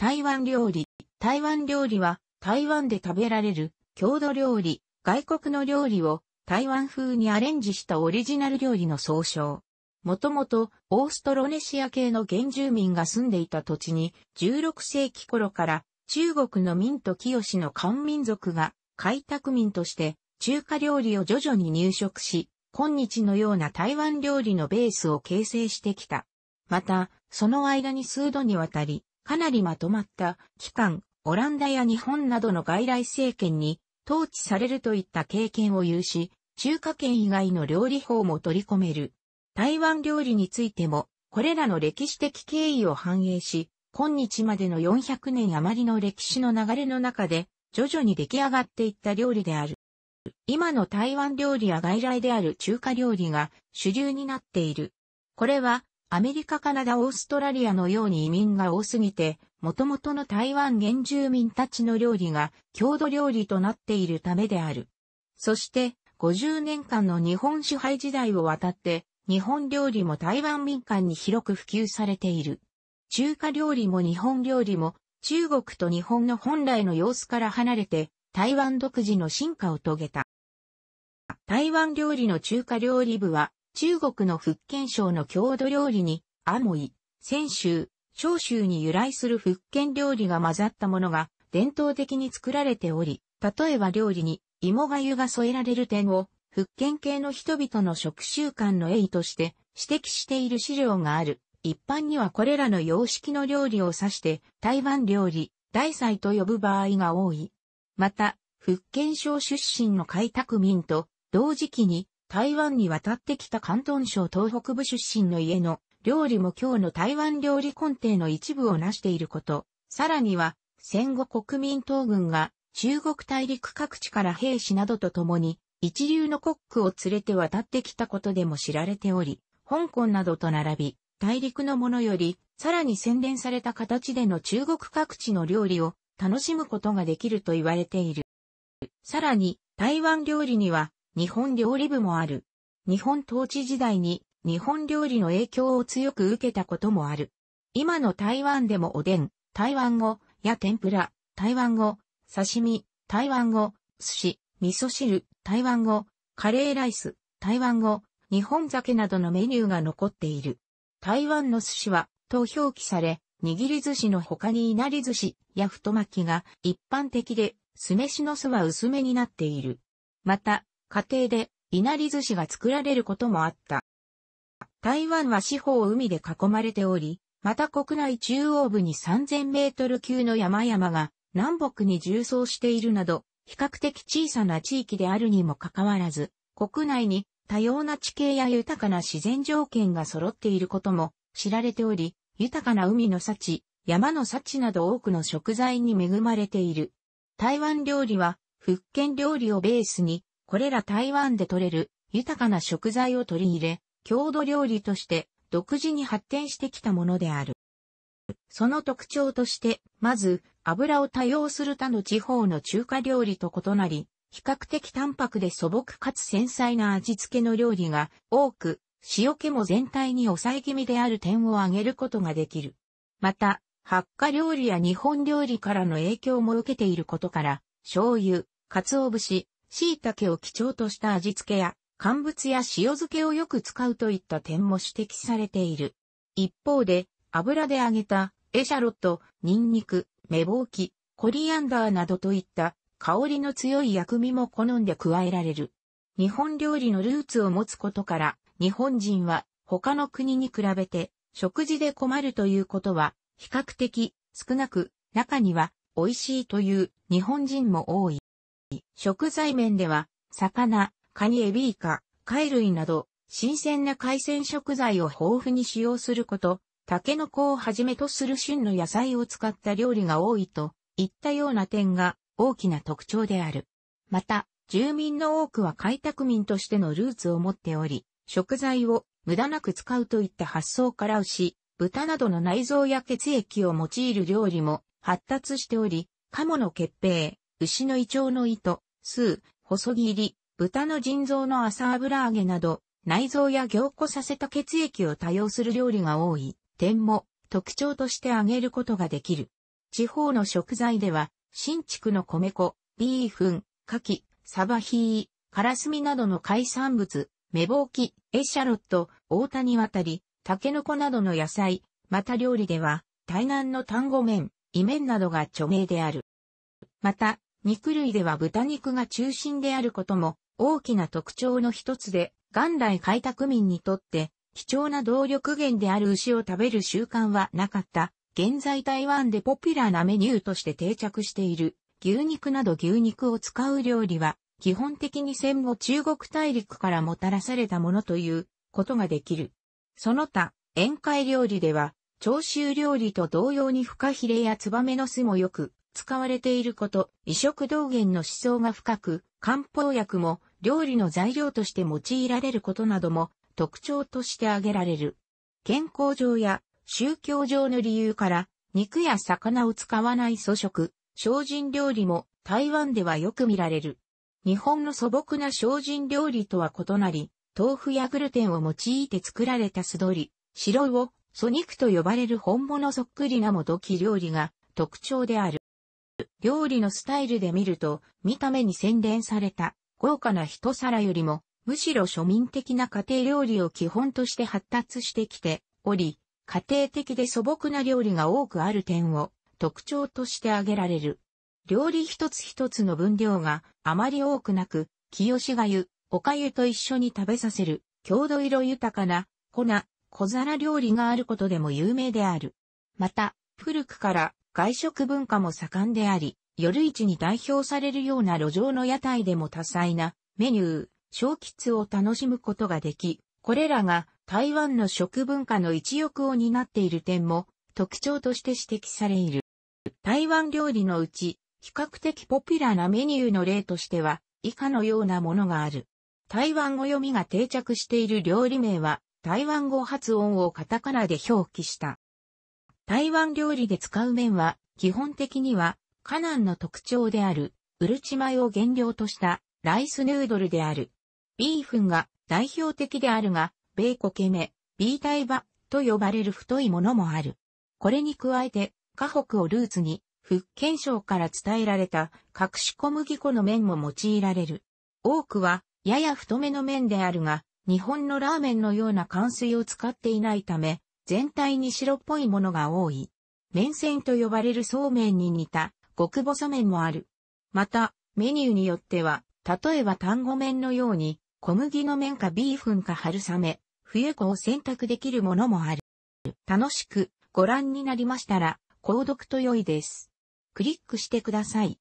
台湾料理。台湾料理は台湾で食べられる郷土料理、外国の料理を台湾風にアレンジしたオリジナル料理の総称。もともとオーストロネシア系の原住民が住んでいた土地に16世紀頃から中国の民と清の漢民族が開拓民として中華料理を徐々に入植し、今日のような台湾料理のベースを形成してきた。また、その間に数度にわたり、かなりまとまった期間、オランダや日本などの外来政権に統治されるといった経験を有し、中華圏以外の料理法も取り込める。台湾料理についても、これらの歴史的経緯を反映し、今日までの400年余りの歴史の流れの中で、徐々に出来上がっていった料理である。今の台湾料理や外来である中華料理が主流になっている。これはアメリカカナダオーストラリアのように移民が多すぎて、元々の台湾原住民たちの料理が郷土料理となっているためである。そして、50年間の日本支配時代を渡って、日本料理も台湾民間に広く普及されている。中華料理も日本料理も、中国と日本の本来の様子から離れて、台湾独自の進化を遂げた。台湾料理の中華料理部は、中国の福建省の郷土料理に、アモイ、泉州、長州に由来する福建料理が混ざったものが伝統的に作られており、例えば料理に芋がゆが添えられる点を、福建系の人々の食習慣の栄として指摘している資料がある。一般にはこれらの様式の料理を指して台湾料理、大祭と呼ぶ場合が多い。また、福建省出身の開拓民と同時期に台湾に渡ってきた関東省東北部出身の家の料理も今日の台湾料理根底の一部を成していること。さらには、戦後国民党軍が中国大陸各地から兵士などと共に一流のコックを連れて渡ってきたことでも知られており、香港などと並び、大陸のものより、さらに洗練された形での中国各地の料理を楽しむことができると言われている。さらに、台湾料理には、日本料理部もある。日本統治時代に日本料理の影響を強く受けたこともある。今の台湾でもおでん、台湾語、や天ぷら、台湾語、刺身、台湾語、寿司、味噌汁、台湾語、カレーライス、台湾語、日本酒などのメニューが残っている。台湾の寿司は、と表記され、握り寿司の他に稲荷寿司や太巻きが一般的で、酢飯の酢は薄めになっている。また、家庭で、いなり寿司が作られることもあった。台湾は四方海で囲まれており、また国内中央部に3000メートル級の山々が南北に縦走しているなど、比較的小さな地域であるにもかかわらず、国内に多様な地形や豊かな自然条件が揃っていることも知られており、豊かな海の幸、山の幸など多くの食材に恵まれている。台湾料理は、福建料理をベースに、これら台湾で採れる豊かな食材を取り入れ、郷土料理として独自に発展してきたものである。その特徴として、まず、油を多用する他の地方の中華料理と異なり、比較的淡白で素朴かつ繊細な味付けの料理が多く、塩気も全体に抑え気味である点を挙げることができる。また、発火料理や日本料理からの影響も受けていることから、醤油、鰹節、椎茸を基調とした味付けや、乾物や塩漬けをよく使うといった点も指摘されている。一方で、油で揚げた、エシャロット、ニンニク、メボウキ、コリアンダーなどといった香りの強い薬味も好んで加えられる。日本料理のルーツを持つことから、日本人は他の国に比べて食事で困るということは比較的少なく、中には美味しいという日本人も多い。食材面では、魚、カニエビイカ、貝類など、新鮮な海鮮食材を豊富に使用すること、タケノコをはじめとする旬の野菜を使った料理が多いといったような点が大きな特徴である。また、住民の多くは開拓民としてのルーツを持っており、食材を無駄なく使うといった発想から牛、豚などの内臓や血液を用いる料理も発達しており、鴨の血平、牛の胃腸の糸、スー、細切り、豚の腎臓の朝油揚げなど、内臓や凝固させた血液を多用する料理が多い、点も特徴として揚げることができる。地方の食材では、新築の米粉、ビーフン、牡蠣、サバヒー、カラスミなどの海産物、メボウキ、エシャロット、大谷渡り、タケノコなどの野菜、また料理では、台南の単語麺、イメンなどが著名である。また、肉類では豚肉が中心であることも大きな特徴の一つで、元来開拓民にとって貴重な動力源である牛を食べる習慣はなかった。現在台湾でポピュラーなメニューとして定着している牛肉など牛肉を使う料理は基本的に戦後中国大陸からもたらされたものということができる。その他、宴会料理では、長州料理と同様にフカヒレやツバメの巣もよく使われていること、異色道元の思想が深く、漢方薬も料理の材料として用いられることなども特徴として挙げられる。健康上や宗教上の理由から肉や魚を使わない素食、精進料理も台湾ではよく見られる。日本の素朴な精進料理とは異なり、豆腐やグルテンを用いて作られた素鶏、白魚、素肉と呼ばれる本物そっくりなもどき料理が特徴である。料理のスタイルで見ると、見た目に洗練された豪華な一皿よりも、むしろ庶民的な家庭料理を基本として発達してきており、家庭的で素朴な料理が多くある点を特徴として挙げられる。料理一つ一つの分量があまり多くなく、清しがゆ、おかゆと一緒に食べさせる、郷土色豊かな、粉、小皿料理があることでも有名である。また、古くから外食文化も盛んであり、夜市に代表されるような路上の屋台でも多彩なメニュー、小吉を楽しむことができ、これらが台湾の食文化の一翼を担っている点も特徴として指摘されいる。台湾料理のうち、比較的ポピュラーなメニューの例としては、以下のようなものがある。台湾語読みが定着している料理名は、台湾語発音をカタカナで表記した。台湾料理で使う麺は、基本的には、カナンの特徴である、ウルチ米を原料としたライスヌードルである。ビーフンが代表的であるが、米コケメ、ビータイバと呼ばれる太いものもある。これに加えて、河北をルーツに、福建省から伝えられた隠し小麦粉の麺も用いられる。多くは、やや太めの麺であるが、日本のラーメンのような乾水を使っていないため、全体に白っぽいものが多い。麺線と呼ばれるそうめんに似た極細麺もある。また、メニューによっては、例えば単語麺のように、小麦の麺かビーフンか春雨、冬子を選択できるものもある。楽しくご覧になりましたら、購読と良いです。クリックしてください。